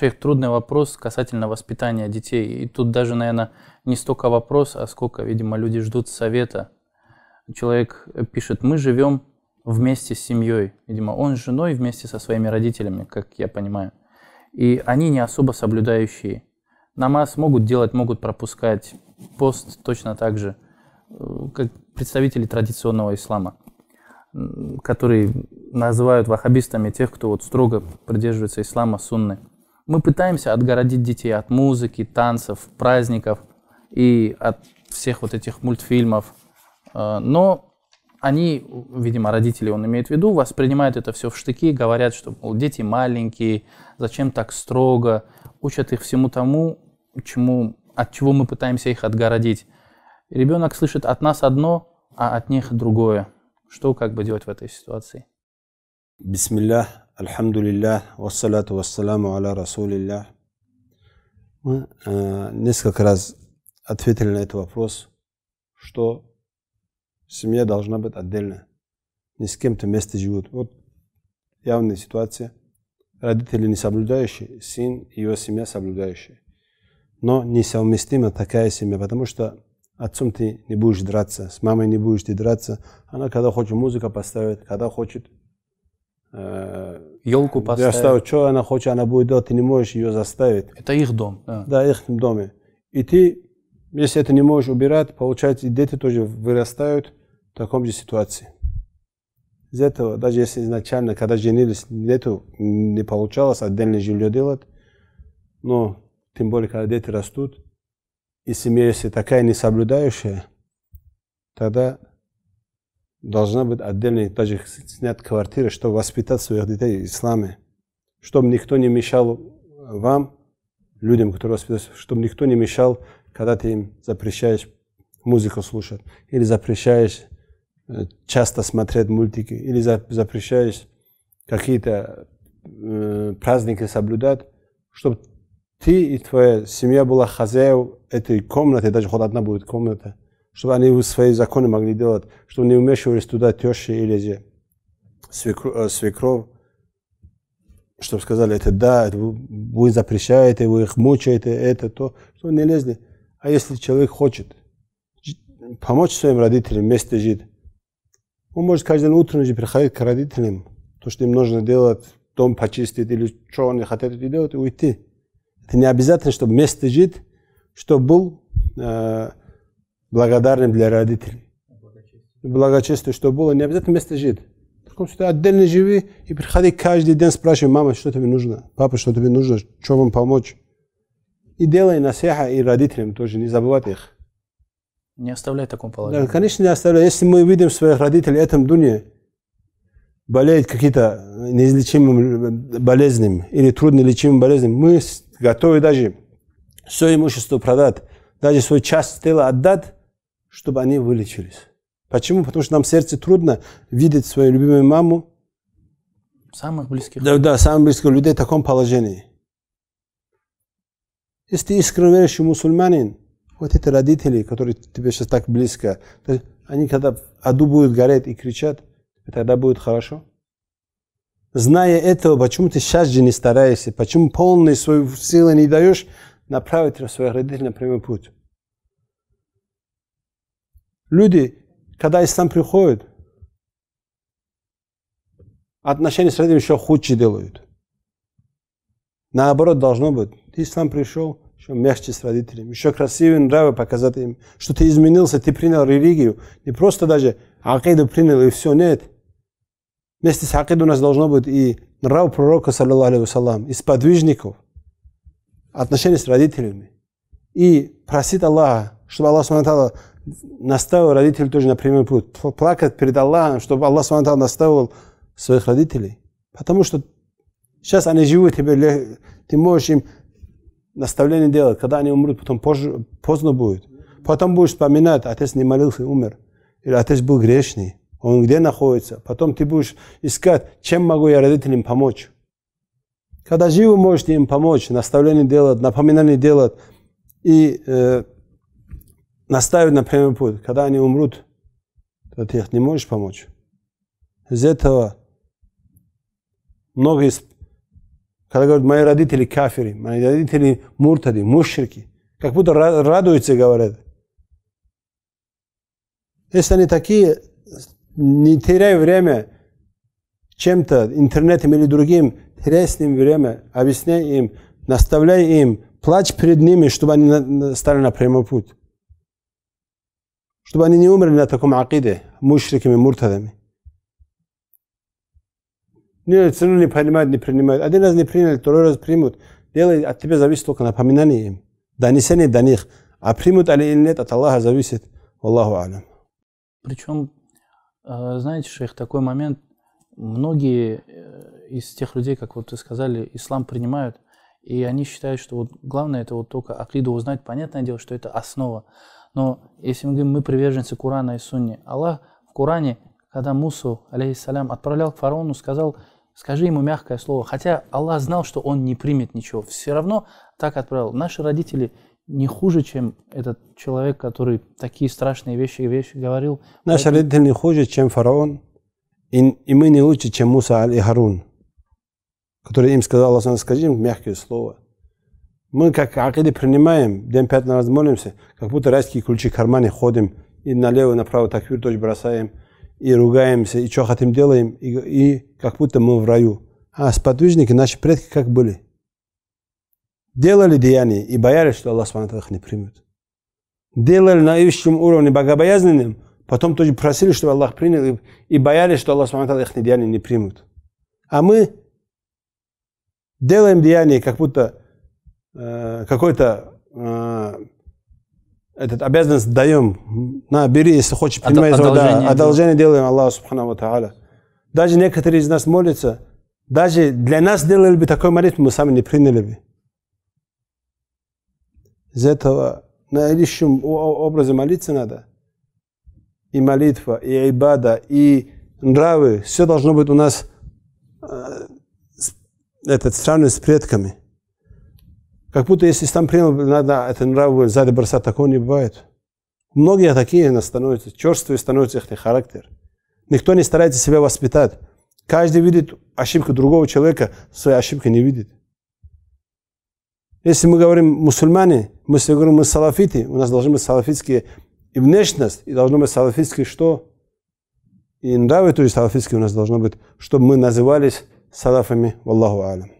Шейх, трудный вопрос касательно воспитания детей. И тут даже, наверное, не столько вопрос, а сколько, видимо, люди ждут совета. Человек пишет, мы живем вместе с семьей. Видимо, он с женой вместе со своими родителями, как я понимаю. И они не особо соблюдающие. Намаз могут делать, могут пропускать. Пост точно так же, э, как представители традиционного ислама, которые называют ваххабистами тех, кто вот строго придерживается ислама, сунны. Мы пытаемся отгородить детей от музыки, танцев, праздников и от всех вот этих мультфильмов. Э, но они, видимо, родители, он имеет в виду, воспринимают это все в штыки, говорят, что мол, дети маленькие, зачем так строго, учат их всему тому, чему, от чего мы пытаемся их отгородить. Ребенок слышит от нас одно, а от них другое. Что как бы делать в этой ситуации? Бисмиллях, Альхамдулиллях, вассалату вассаламу аля расулиллях. Мы э, несколько раз ответили на этот вопрос, что семья должна быть отдельно, не с кем-то вместе живут. Вот явная ситуация. Родители не соблюдающие, сын и его семья соблюдающие. Но несовместима такая семья, потому что отцом ты не будешь драться, с мамой не будешь ты драться. Она когда хочет музыка поставит, когда хочет елку э, поставить. Доставить, что она хочет, она будет делать, ты не можешь ее заставить. Это их дом. Да, да их доме. И ты, если это не можешь убирать, получается, и дети тоже вырастают в таком же ситуации. Из этого, даже если изначально, когда женились, нету, не получалось отдельное жилье делать, но тем более, когда дети растут, и семья, если такая не соблюдающая, тогда должна быть отдельная даже снят квартира, чтобы воспитать своих детей в исламе. Чтобы никто не мешал вам, людям, которые воспитываются, чтобы никто не мешал, когда ты им запрещаешь музыку слушать, или запрещаешь э, часто смотреть мультики, или запрещаешь какие-то э, праздники соблюдать, чтобы ты и твоя семья была хозяев этой комнаты, даже хоть одна будет комната, чтобы они свои законы могли делать, чтобы не умешивались туда тещи или э, свекров, свекров чтобы сказали, это да, вы запрещаете, вы их мучаете, это то, что не лезли. А если человек хочет помочь своим родителям вместе жить, он может каждый утро утром приходить к родителям, то, что им нужно делать, дом почистить или что они хотят делать, и уйти. Это не обязательно, чтобы вместе жить, чтобы был э, благодарным для родителей. Благочестие, что было, не обязательно место жить. В таком случае отдельно живи и приходи каждый день, спрашивай, мама, что тебе нужно, папа, что тебе нужно, что вам помочь. И делай насеха и родителям тоже, не забывать их. Не оставляй в таком положении. Да, конечно, не оставляй. Если мы видим своих родителей в этом дуне, болеют какие-то неизлечимым болезнями или труднолечимым лечимыми болезнями, мы готовы даже все имущество продать, даже свой час тела отдать, чтобы они вылечились. Почему? Потому что нам в сердце трудно видеть свою любимую маму. Самых близких. Да, да, самых близких людей в таком положении. Если ты искренне верующий мусульманин, вот эти родители, которые тебе сейчас так близко, они когда аду будут гореть и кричат, тогда будет хорошо. Зная этого, почему ты сейчас же не стараешься, почему полной свою силы не даешь направить своих родителей на прямой путь? Люди, когда ислам приходит, отношения с родителями еще худше делают. Наоборот, должно быть. Ты ислам пришел, еще мягче с родителями, еще красивее нравы показать им, что ты изменился, ты принял религию. Не просто даже акиду принял и все, нет. Вместе с акиду у нас должно быть и нрав пророка, саллиллаху алейхи вассалам, и сподвижников, отношения с родителями. И просит Аллаха, чтобы Аллах наставил родителей тоже на прямой путь. Плакать перед Аллахом, чтобы Аллах Субтитры наставил своих родителей. Потому что сейчас они живут, тебе, ты можешь им наставление делать. Когда они умрут, потом позже, поздно будет. Потом будешь вспоминать, отец не молился, умер. Или отец был грешный. Он где находится? Потом ты будешь искать, чем могу я родителям помочь. Когда живы, можете им помочь, наставление делать, напоминание делать. И э, наставить на прямой путь. Когда они умрут, то ты их не можешь помочь. Из этого многие, когда говорят, мои родители кафири, мои родители муртади, мушрики, как будто радуются, говорят. Если они такие, не теряй время чем-то, интернетом или другим, теряй с ним время, объясняй им, наставляй им, плачь перед ними, чтобы они стали на прямой путь чтобы они не умерли на таком акиде, мушриками, муртадами. Нет, все равно не понимают, не принимают. Один раз не приняли, второй раз примут. Дело от тебя зависит только напоминание им. Донесение до них. А примут они или нет, от Аллаха зависит. Аллаху алям. Причем, э, знаете, шейх, такой момент. Многие э, из тех людей, как вот вы сказали, ислам принимают, и они считают, что вот главное это вот только акиду узнать. Понятное дело, что это основа. Но если мы говорим, мы приверженцы Курана и Сунни, Аллах в Куране, когда Мусу, алейхиссалям, отправлял к фараону, сказал, скажи ему мягкое слово. Хотя Аллах знал, что он не примет ничего. Все равно так отправил. Наши родители не хуже, чем этот человек, который такие страшные вещи, и вещи говорил. Наши Поэтому... родители не хуже, чем фараон. И, и мы не лучше, чем Муса аль Харун, который им сказал, Аллах, скажи им мягкое слово. Мы как акиды принимаем, день пять на раз молимся, как будто райские ключи в кармане ходим, и налево, направо таквир точь бросаем, и ругаемся, и что хотим делаем, и, и как будто мы в раю. А сподвижники, наши предки как были? Делали деяния и боялись, что Аллах Субхану их не примет. Делали на высшем уровне богобоязненным, потом тоже просили, чтобы Аллах принял, и боялись, что Аллах Субхану их деяния не примут. А мы делаем деяния, как будто Э, какой-то э, этот обязанность даем. На, бери, если хочешь, принимай. От, одолжение, да, одолжение делаем Аллаху Субхану Тааля. Даже некоторые из нас молятся, даже для нас делали бы такой молитву, мы сами не приняли бы. Из этого наилучшим образом молиться надо. И молитва, и айбада, и нравы. Все должно быть у нас э, этот, сравнено с предками. Как будто если там принял, надо это нравовое сзади бросать, такого не бывает. Многие такие становятся, черствые становится их характер. Никто не старается себя воспитать. Каждый видит ошибку другого человека, своей ошибки не видит. Если мы говорим мусульмане, мы если говорим мы салафиты, у нас должны быть салафитские и внешность, и должно быть салафитские что? И нравы, тоже есть салафитские у нас должно быть, чтобы мы назывались салафами, в Аллаху алям.